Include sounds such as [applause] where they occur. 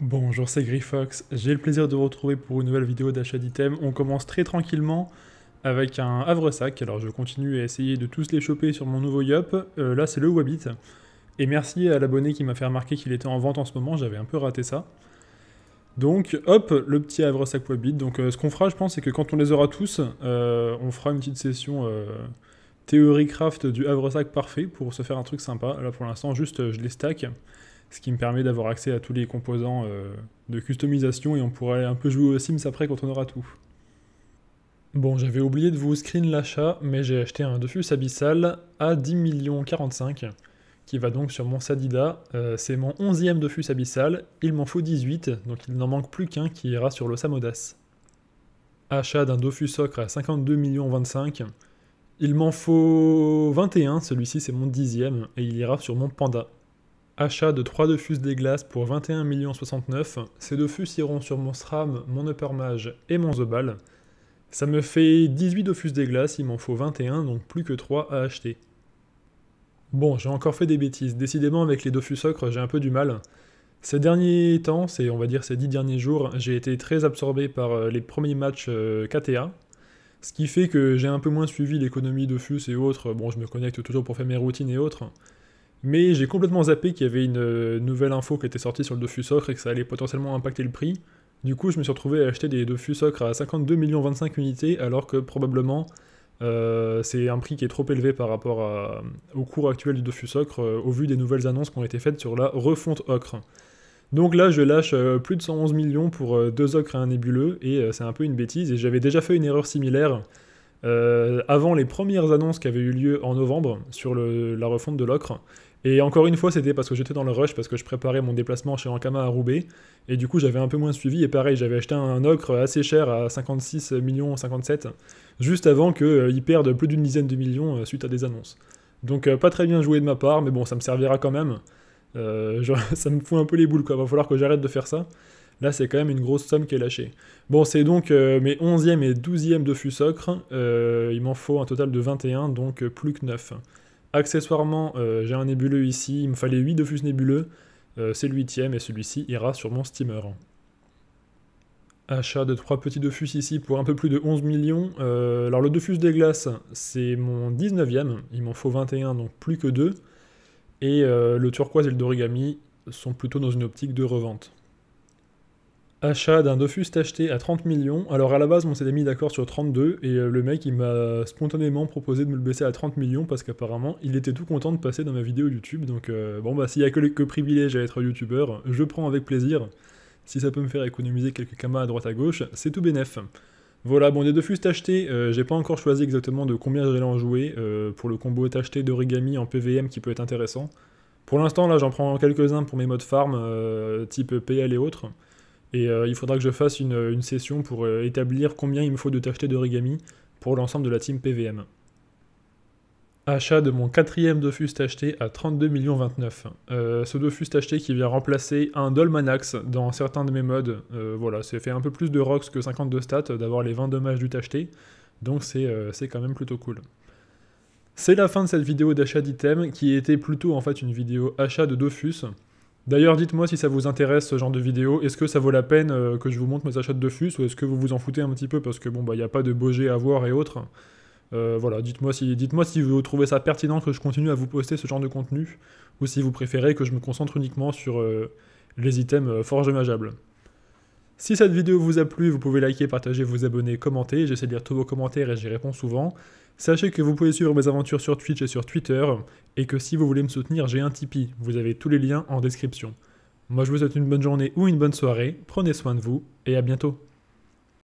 Bonjour, c'est Grifox. J'ai le plaisir de vous retrouver pour une nouvelle vidéo d'achat d'items. On commence très tranquillement avec un havresac. Alors je continue à essayer de tous les choper sur mon nouveau Yop. Euh, là, c'est le Wabit. Et merci à l'abonné qui m'a fait remarquer qu'il était en vente en ce moment. J'avais un peu raté ça. Donc, hop, le petit havresac Wabit. Donc, euh, ce qu'on fera, je pense, c'est que quand on les aura tous, euh, on fera une petite session théorie craft du Sac parfait pour se faire un truc sympa. Là, pour l'instant, juste je les stack ce qui me permet d'avoir accès à tous les composants euh, de customisation et on pourrait un peu jouer aux Sims après quand on aura tout. Bon, j'avais oublié de vous screen l'achat, mais j'ai acheté un Dofus Abyssal à 10 millions 45, qui va donc sur mon Sadida. Euh, c'est mon 11e Dofus Abyssal, il m'en faut 18, donc il n'en manque plus qu'un qui ira sur le Samodas. Achat d'un Dofus Ocre à 52 millions 25. Il m'en faut 21, celui-ci c'est mon dixième, et il ira sur mon Panda. Achat de 3 Dofus des glaces pour 21 millions 69. Ces Dofus iront sur mon SRAM, mon Upper Mage et mon Zobal. Ça me fait 18 Dofus des glaces, il m'en faut 21, donc plus que 3 à acheter. Bon, j'ai encore fait des bêtises. Décidément, avec les Dofus Ocre, j'ai un peu du mal. Ces derniers temps, c'est, on va dire ces 10 derniers jours, j'ai été très absorbé par euh, les premiers matchs euh, KTA. Ce qui fait que j'ai un peu moins suivi l'économie Dofus et autres. Bon, je me connecte toujours pour faire mes routines et autres. Mais j'ai complètement zappé qu'il y avait une euh, nouvelle info qui était sortie sur le Dofus Ocre et que ça allait potentiellement impacter le prix. Du coup, je me suis retrouvé à acheter des Dofus Ocre à 52 millions 25 unités, alors que probablement euh, c'est un prix qui est trop élevé par rapport euh, au cours actuel du Dofus Ocre, au vu des nouvelles annonces qui ont été faites sur la refonte Ocre. Donc là, je lâche plus de 111 millions pour deux ocres et un nébuleux, et c'est un peu une bêtise, et j'avais déjà fait une erreur similaire euh, avant les premières annonces qui avaient eu lieu en novembre sur la refonte de l'ocre. Et encore une fois, c'était parce que j'étais dans le rush, parce que je préparais mon déplacement chez Ankama à Roubaix, et du coup j'avais un peu moins suivi, et pareil, j'avais acheté un ocre assez cher à 56 millions 57, juste avant qu'il euh, perde perdent plus d'une dizaine de millions euh, suite à des annonces. Donc pas très bien joué de ma part, mais bon, ça me servira quand même. [laughs] ça me fout un peu les boules, quoi, va falloir que j'arrête de faire ça. Là, c'est quand même une grosse somme qui est lâchée. Bon, c'est donc euh, mes 11e et 12e de ocre, euh, il m'en faut un total de 21, donc euh, plus que 9. Accessoirement, j'ai un nébuleux ici. Il me fallait 8 de nébuleux. c'est le 8e et celui-ci ira sur mon steamer. Achat de 3 petits Dofus ici pour un peu plus de 11 millions. alors le Dofus des glaces, c'est mon 19e, il m'en faut 21, donc plus que 2. Et le turquoise et le d'origami sont plutôt dans une optique de revente. Achat d'un Dofus acheté à 30 millions. Alors à la base, on s'était mis d'accord sur 32 et euh, le mec il m'a spontanément proposé de me le baisser à 30 millions parce qu'apparemment il était tout content de passer dans ma vidéo YouTube. Donc euh, bon bah s'il y a que, privilège à être youtubeur, je prends avec plaisir. Si ça peut me faire économiser quelques camas à droite à gauche, c'est tout bénef. Voilà, bon des Dofus achetés, euh, j'ai pas encore choisi exactement de combien j'allais en jouer pour le combo tacheté d'origami en PVM qui peut être intéressant. Pour l'instant là j'en prends quelques-uns pour mes modes farm type PL et autres. Et euh, il faudra que je fasse une, session pour euh, établir combien il me faut de de d'origami pour l'ensemble de la team PVM. Achat de mon quatrième Dofus tacheté à 32 millions 29. Euh, ce Dofus tacheté qui vient remplacer un Dolmanax dans certains de mes modes. voilà, ça fait un peu plus de rocks que 52 stats d'avoir les 20 dommages du tacheté. Donc c'est quand même plutôt cool. C'est la fin de cette vidéo d'achat d'items qui était plutôt en fait une vidéo achat de Dofus. D'ailleurs, dites-moi si ça vous intéresse ce genre de vidéo. Est-ce que ça vaut la peine euh, que je vous montre mes achats de fus ou est-ce que vous vous en foutez un petit peu parce que bon bah il n'y a pas de beau à voir et autres. Euh, voilà, dites-moi si, dites si vous trouvez ça pertinent que je continue à vous poster ce genre de contenu ou si vous préférez que je me concentre uniquement sur euh, les items forges mageables. Si cette vidéo vous a plu, vous pouvez liker, partager, vous abonner, commenter. J'essaie de lire tous vos commentaires et j'y réponds souvent. Sachez que vous pouvez suivre mes aventures sur Twitch et sur Twitter, et que si vous voulez me soutenir, j'ai un Tipeee. Vous avez tous les liens en description. Moi je vous souhaite une bonne journée ou une bonne soirée, prenez soin de vous, et à bientôt.